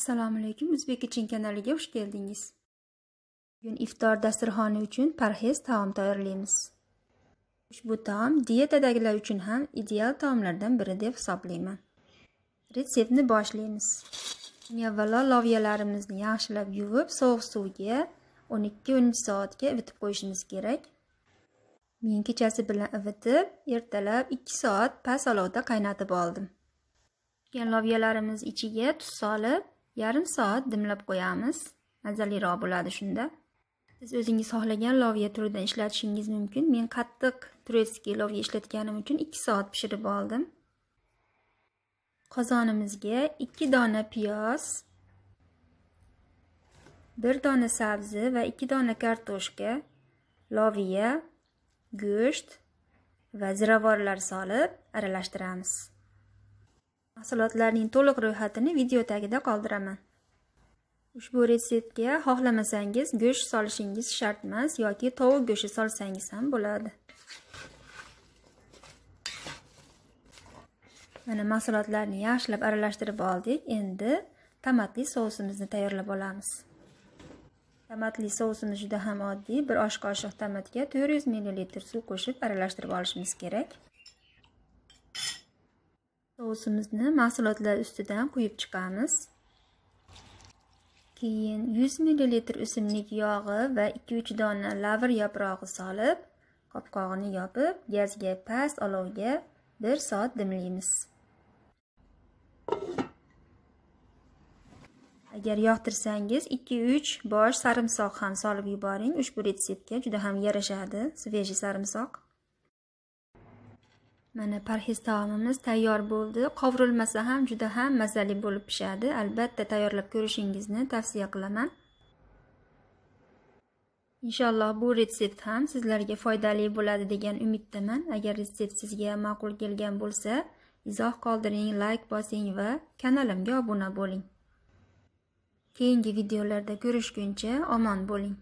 assalomu alaykum o'zbek kichin kanaliga xush keldingiz bugun iftor dasturxoni uchun parhez taom tayyorlaymiz ushbu taom dietadagilar uchun ham ideal taomlardan biri deb hisoblayman retseptni boshlaymiz avvalo loviyalarimizni yaxshilab yuvib sovuq suvga 12-13 soatga ivitib qo'yishimiz kerak men kechasi bilan ivitib ertalab 2 soat past olovda qaynatib oldim loviyalarimiz ichiga tuz solib yarim soat dimlab qo'yamiz mazaliroq bo'ladi shunda siz o'zingiz xohlagan loviya turidan ishlatishingiz mumkin men qattiq turetskiy loviya ishlatganim uchun 2 soat pishirib oldim qozonimizga 2 dona piyoz 1 dona sabzi va 2 dona kartoshka loviya go'sht va ziravorlar solib aralashtiramiz mahsulotlarning to'liq ro'yxatini video tagida qoldiraman ushbu retseptga xohlamasangiz go'sht solishingiz shart emas yoki tovuq go'shti solsangiz ham bo'ladi mana mahsulotlarni yaxshilab aralashtirib oldik endi tomatli sousimizni tayyorlab olamiz tomatli sousimiz juda ham oddiy bir osh qoshiq tomatga 400 ml suv qo'shib aralashtirib olishimiz kerak Sousimizni mahsulotlar ustidan quyib chiqamiz. Keyin 100 ml o'simlik yog'i va 2-3 dona lavr yaprog'i solib, qopqog'ini yopib, gazga past olovga 1 soat dimlaymiz. Agar yoqtirsangiz, 2-3 bosh sarimsoq ham solib yuboring. Ushbu retseptga juda ham yarashadi, sveji sarimsoq. mana parhez taomimiz tayyor bo'ldi qovurilmasa ham juda ham mazali bo'lib pishadi albatta tayyorlab ko'rishingizni tavsiya qilaman inshaalloh bu retsept ham sizlarga foydali bo'ladi degan umiddaman agar retsept sizga ma'qul kelgan bo'lsa izoh qoldiring layk bosing va kanalimga obuna bo'ling keyingi videolarda ko'rishguncha omon bo'ling